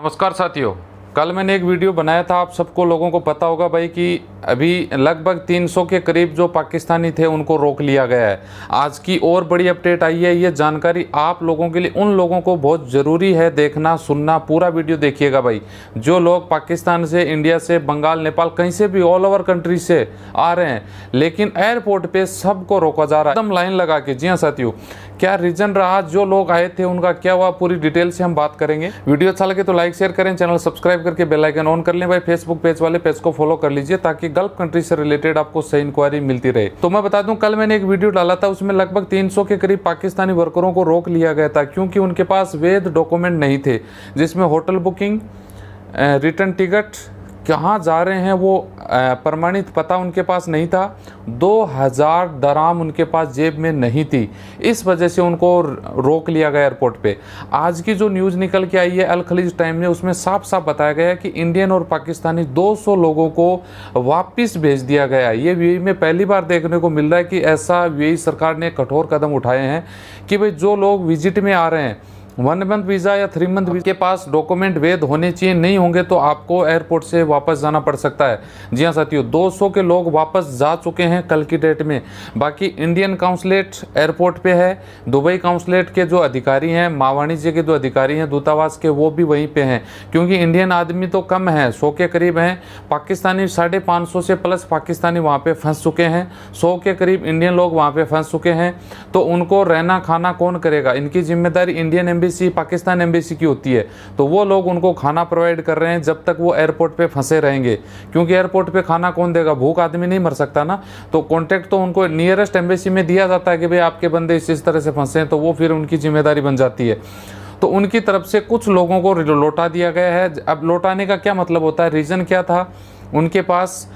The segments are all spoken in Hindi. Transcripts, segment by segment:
नमस्कार साथियों कल मैंने एक वीडियो बनाया था आप सबको लोगों को पता होगा भाई कि अभी लगभग 300 के करीब जो पाकिस्तानी थे उनको रोक लिया गया है आज की और बड़ी अपडेट आई है ये जानकारी आप लोगों के लिए उन लोगों को बहुत ज़रूरी है देखना सुनना पूरा वीडियो देखिएगा भाई जो लोग पाकिस्तान से इंडिया से बंगाल नेपाल कहीं से भी ऑल ओवर कंट्री से आ रहे हैं लेकिन एयरपोर्ट पर सबको रोका जा रहा है एकदम लाइन लगा के जी हाँ साथियों क्या रीजन रहा जो लोग आए थे उनका क्या हुआ पूरी डिटेल से हम बात करेंगे वीडियो अच्छा लगे तो लाइक शेयर करें चैनल सब्सक्राइब करके आइकन ऑन कर लें भाई फेसबुक पेज वाले पेज को फॉलो कर लीजिए ताकि गल्फ कंट्री से रिलेटेड आपको सही इंक्वायरी मिलती रहे तो मैं बता दूं कल मैंने एक वीडियो डाला था उसमें लगभग 300 के करीब पाकिस्तानी वर्करों को रोक लिया गया था क्योंकि उनके पास वैध डॉक्यूमेंट नहीं थे जिसमें होटल बुकिंग रिटर्न टिकट कहाँ जा रहे हैं वो प्रमाणित पता उनके पास नहीं था 2000 दराम उनके पास जेब में नहीं थी इस वजह से उनको रोक लिया गया एयरपोर्ट पे आज की जो न्यूज़ निकल के आई है अल खलीज टाइम में उसमें साफ साफ बताया गया कि इंडियन और पाकिस्तानी 200 लोगों को वापस भेज दिया गया ये वी में पहली बार देखने को मिल रहा है कि ऐसा वी सरकार ने कठोर कदम उठाए हैं कि भाई जो लोग विजिट में आ रहे हैं वन मंथ वीज़ा या थ्री मंथ के पास डॉक्यूमेंट वैध होने चाहिए नहीं होंगे तो आपको एयरपोर्ट से वापस जाना पड़ सकता है जी हाँ साथियों सौ के लोग वापस जा चुके हैं कल की डेट में बाकी इंडियन काउंसलेट एयरपोर्ट पे है दुबई काउंसलेट के जो अधिकारी हैं मावाणी जी के जो अधिकारी हैं दूतावास के वो भी वहीं पर हैं क्योंकि इंडियन आदमी तो कम है सौ के करीब हैं पाकिस्तानी साढ़े पाँच सौ से प्लस पाकिस्तानी वहाँ पर फंस चुके हैं सौ के करीब इंडियन लोग वहाँ पर फंस चुके हैं तो उनको रहना खाना कौन करेगा इनकी जिम्मेदारी Indian em embassy Pakistan embassy की होती है तो वो लोग उनको खाना प्रोवाइड कर रहे हैं जब तक वो एयरपोर्ट पे फंसे रहेंगे क्योंकि एयरपोर्ट पे खाना कौन देगा भूख आदमी नहीं मर सकता ना तो कॉन्टैक्ट तो उनको नियरेस्ट एम्बेसी में दिया जाता है कि भाई आपके बंदे इस इस तरह से फंसे हैं तो वो फिर उनकी जिम्मेदारी बन जाती है तो उनकी तरफ से कुछ लोगों को लौटा दिया गया है अब लौटाने का क्या मतलब होता है रीज़न क्या था उनके पास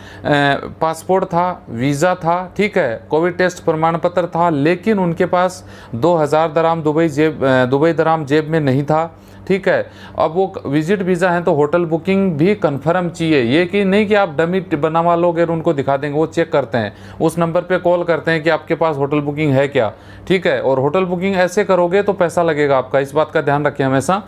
पासपोर्ट था वीज़ा था ठीक है कोविड टेस्ट प्रमाण पत्र था लेकिन उनके पास 2000 दराम दुबई जेब दुबई दराम जेब में नहीं था ठीक है अब वो विजिट वीज़ा है तो होटल बुकिंग भी कन्फर्म चाहिए ये कि नहीं कि आप डमी बनावा लोगे और उनको दिखा देंगे वो चेक करते हैं उस नंबर पे कॉल करते हैं कि आपके पास होटल बुकिंग है क्या ठीक है और होटल बुकिंग ऐसे करोगे तो पैसा लगेगा आपका इस बात का ध्यान रखें हमेशा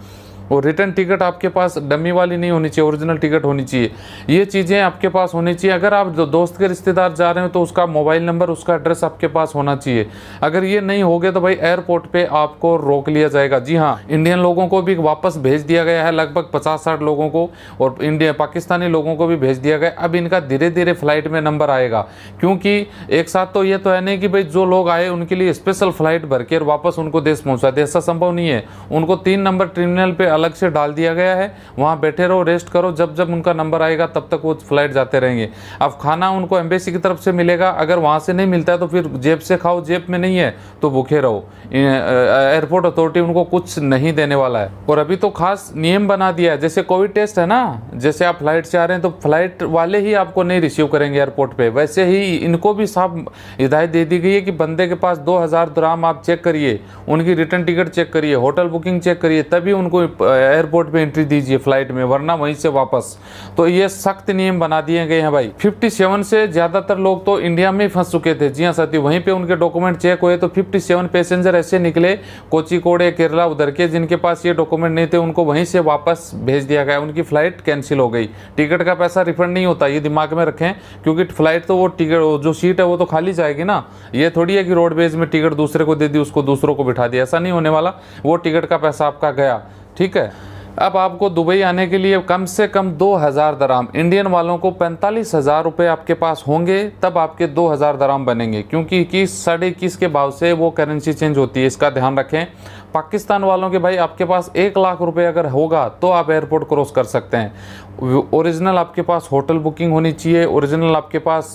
और रिटर्न टिकट आपके पास डमी वाली नहीं होनी चाहिए ओरिजिनल टिकट होनी चाहिए ये चीज़ें आपके पास होनी चाहिए अगर आप दोस्त के रिश्तेदार जा रहे हो तो उसका मोबाइल नंबर उसका एड्रेस आपके पास होना चाहिए अगर ये नहीं हो गया तो भाई एयरपोर्ट पर आपको रोक लिया जाएगा जी हाँ इंडियन लोगों को भी वापस भेज दिया गया है लगभग पचास साठ लोगों को और इंडिया पाकिस्तानी लोगों को भी भेज दिया गया अब इनका धीरे धीरे फ्लाइट में नंबर आएगा क्योंकि एक साथ तो ये तो है नहीं कि भाई जो लोग आए उनके लिए स्पेशल फ्लाइट भर के वापस उनको देश पहुंचा दे ऐसा संभव नहीं है उनको तीन नंबर टर्मिनल पर अलग से डाल दिया गया है वहाँ बैठे रहो रेस्ट करो जब जब उनका नंबर आएगा तब तक वो फ्लाइट जाते रहेंगे अब खाना उनको एम्बेसी की तरफ से मिलेगा अगर वहाँ से नहीं मिलता है तो फिर जेब से खाओ जेब में नहीं है तो भूखे रहो एयरपोर्ट अथॉरिटी उनको कुछ नहीं देने वाला है और अभी तो खास नियम बना दिया है जैसे कोविड टेस्ट है ना जैसे आप फ्लाइट से आ रहे हैं तो फ्लाइट वाले ही आपको नहीं रिसीव करेंगे एयरपोर्ट पर वैसे ही इनको भी साफ हिदायत दे दी गई है कि बंदे के पास दो हज़ार आप चेक करिए उनकी रिटर्न टिकट चेक करिए होटल बुकिंग चेक करिए तभी उनको एयरपोर्ट पे एंट्री दीजिए फ्लाइट में वरना वहीं से वापस तो ये सख्त नियम बना दिए गए हैं भाई 57 से ज़्यादातर लोग तो इंडिया में फंस चुके थे जी हाँ साथी वहीं पे उनके डॉक्यूमेंट चेक हुए तो 57 पैसेंजर ऐसे निकले कोचिकोड़े केरला उधर के जिनके पास ये डॉक्यूमेंट नहीं थे उनको वहीं से वापस भेज दिया गया उनकी फ़्लाइट कैंसिल हो गई टिकट का पैसा रिफंड नहीं होता ये दिमाग में रखें क्योंकि फ़्लाइट तो वो टिकट जो सीट है वो तो खाली जाएगी ना ये थोड़ी है कि रोडवेज में टिकट दूसरे को दे दी उसको दूसरों को बिठा दिया ऐसा नहीं होने वाला वो टिकट का पैसा आपका गया ठीक है अब आपको दुबई आने के लिए कम से कम दो हज़ार दराम इंडियन वालों को पैंतालीस हज़ार रुपये आपके पास होंगे तब आपके दो हज़ार दराम बनेंगे क्योंकि इक्कीस साढ़े इक्कीस के भाव से वो करेंसी चेंज होती है इसका ध्यान रखें पाकिस्तान वालों के भाई आपके पास एक लाख रुपए अगर होगा तो आप एयरपोर्ट क्रॉस कर सकते हैं ओरिजिनल आपके पास होटल बुकिंग होनी चाहिए ओरिजिनल आपके पास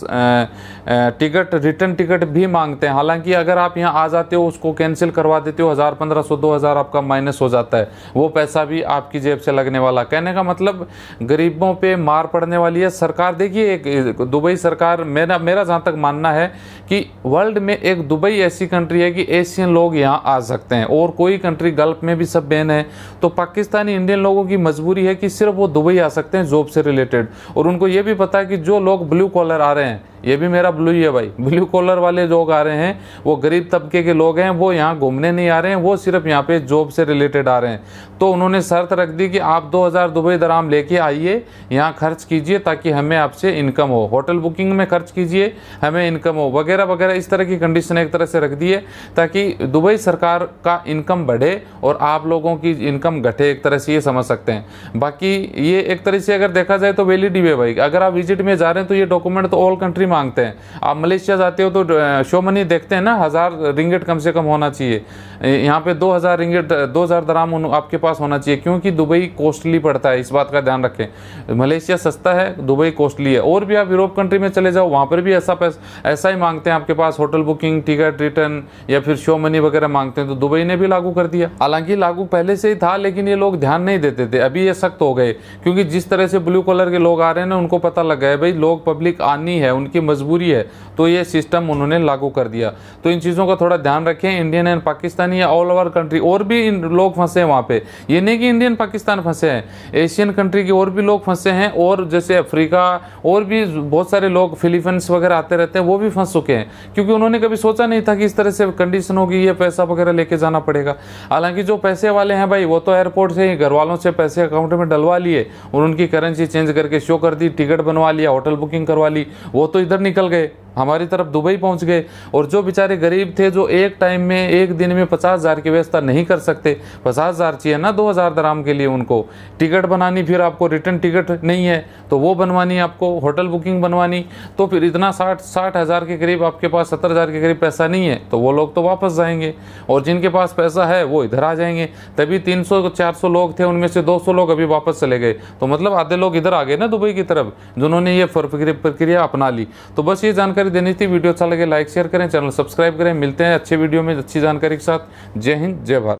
टिकट रिटर्न टिकट भी मांगते हैं हालांकि अगर आप यहाँ आ जाते हो उसको कैंसिल करवा देते हो हज़ार पंद्रह सौ दो हज़ार आपका माइनस हो जाता है वो पैसा भी आप आपकी जेब से लगने वाला कहने का मतलब गरीबों पे मार पड़ने वाली है सरकार देखिए एक दुबई सरकार मेरा मेरा जहाँ तक मानना है कि वर्ल्ड में एक दुबई ऐसी कंट्री है कि एशियन लोग यहाँ आ सकते हैं और कोई कंट्री गल्फ में भी सब बैन है तो पाकिस्तानी इंडियन लोगों की मजबूरी है कि सिर्फ वो दुबई आ सकते हैं जॉब से रिलेटेड और उनको ये भी पता है कि जो लोग ब्लू कॉलर आ रहे हैं ये भी मेरा ब्लू ही है भाई ब्लू कॉलर वाले लोग आ रहे हैं वो गरीब तबके के लोग हैं वो यहाँ घूमने नहीं आ रहे हैं वो सिर्फ यहाँ पे जॉब से रिलेटेड आ रहे हैं तो उन्होंने शर्त रख दी कि आप 2000 दुबई दराम लेके आइए यहाँ खर्च कीजिए ताकि हमें आपसे इनकम हो होटल बुकिंग में खर्च कीजिए हमें इनकम हो वगैरह वगैरह इस तरह की कंडीशन एक तरह से रख दी है ताकि दुबई सरकार का इनकम बढ़े और आप लोगों की इनकम घटे एक तरह से ये समझ सकते हैं बाकी ये एक तरह से अगर देखा जाए तो वैलिड ही है भाई अगर आप विजिट में जा रहे हैं तो ये डॉक्यूमेंट तो ऑल कंट्री मांगते हैं आप मलेशिया जाते हो तो शो मनी देखते हैं ना हज़ार रिंगेट कम से कम होना चाहिए यहाँ पे दो हज़ार रिंगेट दो हज़ार दराम आपके पास होना चाहिए क्योंकि क्योंकि दुबई कॉस्टली पड़ता है इस बात का ध्यान रखें मलेशिया सस्ता है दुबई कॉस्टली है और भी आप यूरोप कंट्री में चले जाओ वहाँ पर भी ऐसा पैसा ऐसा ही मांगते हैं आपके पास होटल बुकिंग टिकट रिटर्न या फिर शो मनी वगैरह मांगते हैं तो दुबई ने भी लागू कर दिया हालांकि लागू पहले से ही था लेकिन ये लोग ध्यान नहीं देते थे अभी ये सख्त हो गए क्योंकि जिस तरह से ब्लू कलर के लोग आ रहे हैं ना उनको पता लग गया है भाई लोग पब्लिक आनी है उनकी मजबूरी है तो ये सिस्टम उन्होंने लागू कर दिया तो इन चीज़ों का थोड़ा ध्यान रखें Indian and Pakistani all over country और भी इन लोग फंसे हैं वहाँ पे ये नहीं कि इंडियन इंडियन पाकिस्तान फंसे हैं एशियन कंट्री के और भी लोग फंसे हैं और जैसे अफ्रीका और भी बहुत सारे लोग फिलीपींस वगैरह आते रहते हैं वो भी फंस चुके हैं क्योंकि उन्होंने कभी सोचा नहीं था कि इस तरह से कंडीशन होगी ये पैसा वगैरह लेके जाना पड़ेगा हालांकि जो पैसे वाले हैं भाई वो तो एयरपोर्ट से ही घर वालों से पैसे अकाउंट में डलवा लिए और उनकी करेंसी चेंज करके शो कर दी टिकट बनवा लिया होटल बुकिंग करवा ली वो तो इधर निकल गए हमारी तरफ दुबई पहुंच गए और जो बेचारे गरीब थे जो एक टाइम में एक दिन में पचास हज़ार की व्यवस्था नहीं कर सकते पचास हज़ार चाहिए ना दो हज़ार दराम के लिए उनको टिकट बनानी फिर आपको रिटर्न टिकट नहीं है तो वो बनवानी आपको होटल बुकिंग बनवानी तो फिर इतना साठ साठ हज़ार के करीब आपके पास सत्तर हज़ार के करीब पैसा नहीं है तो वो लोग तो वापस जाएंगे और जिनके पास पैसा है वो इधर आ जाएंगे तभी तीन सौ चार सौ लोग थे उनमें से दो सौ लोग अभी वापस चले गए तो मतलब आधे लोग इधर आ गए ना दुबई की तरफ जिन्होंने ये प्रक्रिया अपना ली तो बस ये जानकारी जानकारी देनी थी वीडियो अच्छा लगे लाइक शेयर करें चैनल सब्सक्राइब करें मिलते हैं अच्छे वीडियो में अच्छी जानकारी के साथ जय हिंद जय भारत